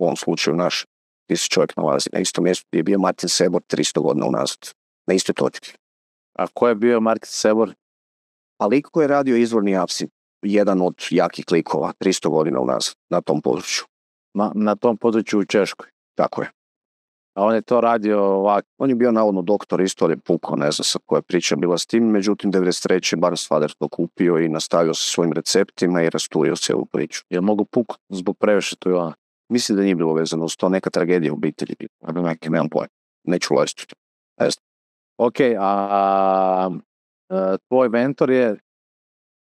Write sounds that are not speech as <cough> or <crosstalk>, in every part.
u ovom slučaju naš gdje se čovjek nalazi na istom mjestu gdje je bio Martin Sebor 300 godina unazad, na istoj točki. A ko je bio Martin Sebor? Pa lik koji je radio izvorni apsin, jedan od jakih likova, 300 godina unazad, na tom području. Na, na tom području u Češkoj? Tako je. A on je to radio ovako? On je bio navodno doktor istorije puko, ne znam sa koja priča bila s tim, međutim 93. Fader to kupio i nastavio sa svojim receptima i rasturio u priču. Jel mogu puk zbog previše tu Mislim da nije bilo vezano s to, neka tragedija u obitelji. Neke, nemam pojma. Neću ulaziti u to. Ne Ok, a, a tvoj mentor je...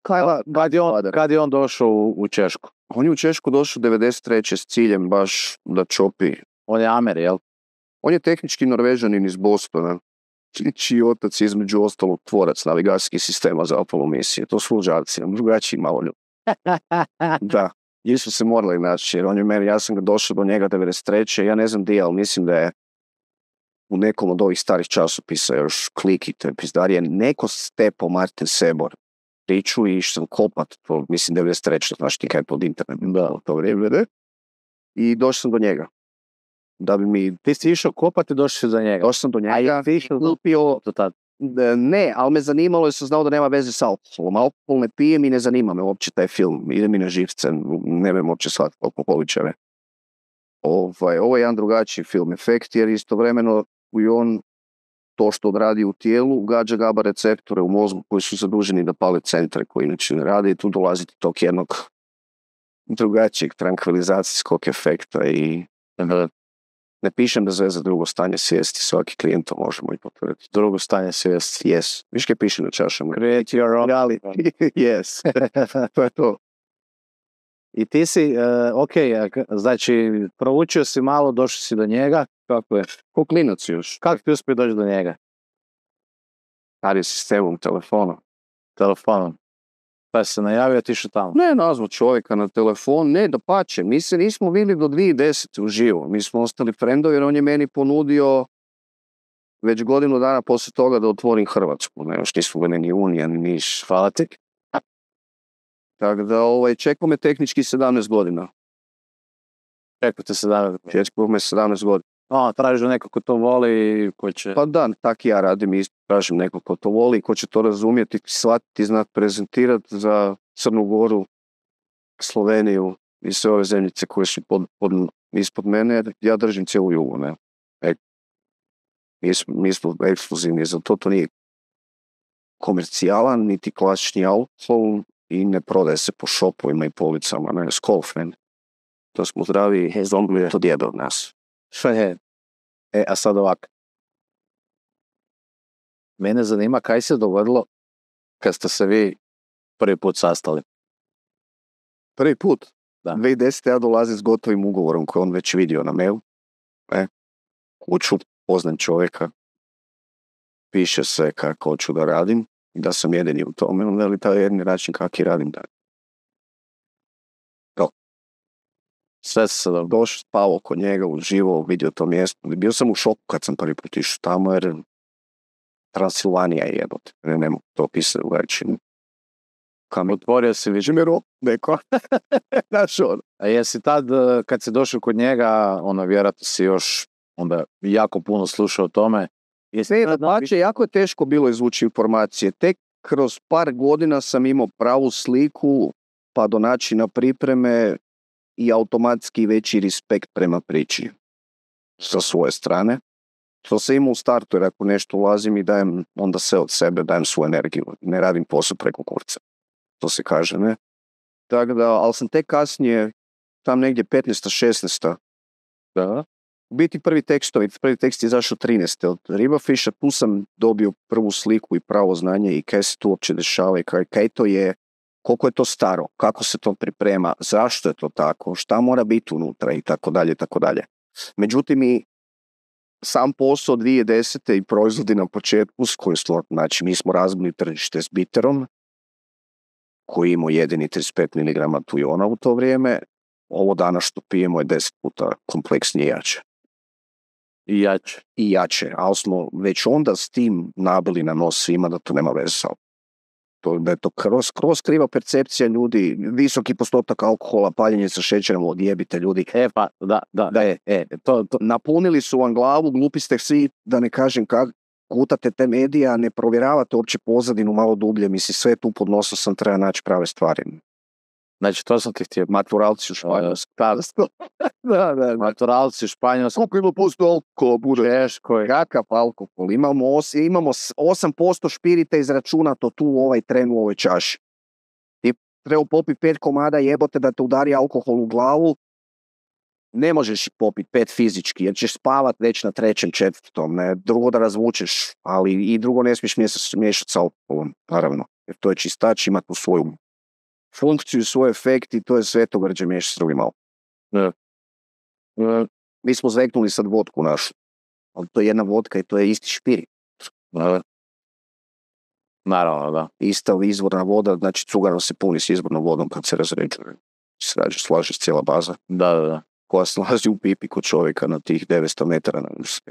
Kajla, kad, je on, kad je on došao u, u Češku? On je u Češku došao 93. s ciljem baš da čopi. On je Amer, jel? On je tehnički norvežanin iz Bostona, <laughs> čiji otac je između ostalog tvorac navigacijskih sistema za Apollo misije. To su luđaci, drugačiji malo ljudi. <laughs> da, ili smo se morali naći, jer on je meni, ja sam ga došao do njega 93. Ja ne znam di ali mislim da je u nekom od ovih starih časopisa, još kliki, to je pizdarije, neko stepo Martin Sebor priču i išao kopat, to, mislim 93. znaš ti kaj pod internet da. to vrijeme, ne? I došao sam do njega. Da bi mi... Ti si išao kopati i došao si do njega. Došao sam do njega. A ja ti Do E, ne, ali me zanimalo jer sam znao da nema veze s alkoholom. Alkohol ne pijem i ne zanima me uopće taj film. Ide mi na živce, ne vem uopće shvatiti alkoholičare. Ovaj, ovo je jedan drugačiji film efekt jer istovremeno i on to što odradi u tijelu gađa gaba receptore u mozgu koji su zaduženi da pale centre koji inače ne rade i tu dolazi tog jednog drugačijeg tranquilizacijskog efekta i e, ne pišem da za drugo stanje svijesti, svaki klijent to možemo i potvrditi. Drugo stanje svijesti, yes. Viške piše na čašama? Create your own reality. yes. <laughs> <laughs> to je to. I ti si, eh, ok, znači, proučio si malo, došao si do njega. Kako je? Ko klinac još. Kako ti uspio doći do njega? Radi si s tebom, telefonom. Telefonom šta pa se najavio, tiše tamo? Ne, nazvao čovjeka na telefon, ne, da pače. Mi se nismo bili do 2010. u živo. Mi smo ostali frendovi jer on je meni ponudio već godinu dana poslije toga da otvorim Hrvatsku. Ne, još nismo gledali ni Unija, ni Niš, hvala ti. Tako da, ovaj, čekao me tehnički 17 godina. Čekao te 17 godina. Čekao me 17 godina. A, tražiš neko ko to voli, ko će... Pa da, tak ja radim Tražim neko ko to voli, ko će to razumjeti, shvatiti, znat prezentirati za Crnu Goru, Sloveniju i sve ove zemljice koje su ispod mene. Ja držim cijelu jugu, ne. E, mi smo ekskluzivni za to. nije komercijalan, niti klasični alcohol i ne prodaje se po šopovima i policama, ne, s To smo zdravi, zombili to djede od nas je? e, a sad ovako. Mene zanima kaj se dogodilo kad ste se vi prvi put sastali. Prvi put? Da. 2010. ja dolazim s gotovim ugovorom koji on već vidio na mail. E, kuću, poznam čovjeka. Piše se kako hoću da radim i da sam jedini u tome. On veli taj jedni račin kak radim da? Sve sam došao, spao kod njega, uživo, vidio to mjesto. Bio sam u šoku kad sam prvi put išao tamo, jer Transilvanija je jebote. Ne, mogu to opisati u većinu. Kam otvorio se, viš mi rok, neko. <laughs> Znaš ono. A jesi tad, e, kad se došao kod njega, ono, vjerojatno si još onda jako puno slušao o tome. Jesi ne, jako je teško bilo izvući informacije. Tek kroz par godina sam imao pravu sliku, pa do načina pripreme i automatski veći respekt prema priči sa svoje strane. To se ima u startu, jer ako nešto ulazim i dajem onda sve od sebe, dajem svoju energiju. Ne radim posao preko kurca. To se kaže, ne? Tako da, ali sam tek kasnije, tam negdje 15. 16. Da. U biti prvi tekstovi, prvi tekst je zašao 13. od fiša tu sam dobio prvu sliku i pravo znanje i kaj se tu uopće dešava i kaj to je koliko je to staro, kako se to priprema, zašto je to tako, šta mora biti unutra i tako dalje, tako dalje. Međutim, i sam posao 2010. i proizvodi na početku s kojim znači mi smo razbili tržište s biterom, koji imao jedini 35 mg tujona u to vrijeme, ovo danas što pijemo je deset puta kompleksnije jače. I jače. I jače, ali smo već onda s tim nabili na nos svima da to nema veze sa to, da je to kroz, kriva percepcija ljudi, visoki postotak alkohola, paljenje sa šećerom, odjebite ljudi. E pa, da, da. da je, e, to, to, Napunili su vam glavu, glupi ste svi, da ne kažem kak, kutate te medija, ne provjeravate uopće pozadinu malo dublje, mislim sve tu pod sam treba naći prave stvari. Znači, to sam ti htio. Maturalci u Španjolsku. <laughs> da, da. Maturalci u Španjolsku. Koliko ima posto alkohola bude? Kakav alkohol? Imamo, os, imamo 8% špirita izračunato tu u ovaj tren u ovoj čaši. Ti treba popi pet komada jebote da te udari alkohol u glavu. Ne možeš popiti pet fizički, jer ćeš spavat već na trećem, četvrtom. Ne? Drugo da razvučeš, ali i drugo ne smiješ smiješati sa alkoholom, naravno. Jer to je čistač, ima tu svoju funkciju, svoj efekt i to je sve to vrđe miješi s drugima. E, mi smo zveknuli sad vodku našu, ali to je jedna vodka i to je isti špiri. Naravno, da. Ista izvorna voda, znači cugarno se puni s izvornom vodom kad se razređuje. Srađe, slaže cijela baza. Da, da, da. Koja <laughs> slazi u pipi kod čovjeka na tih 900 metara.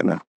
Ne.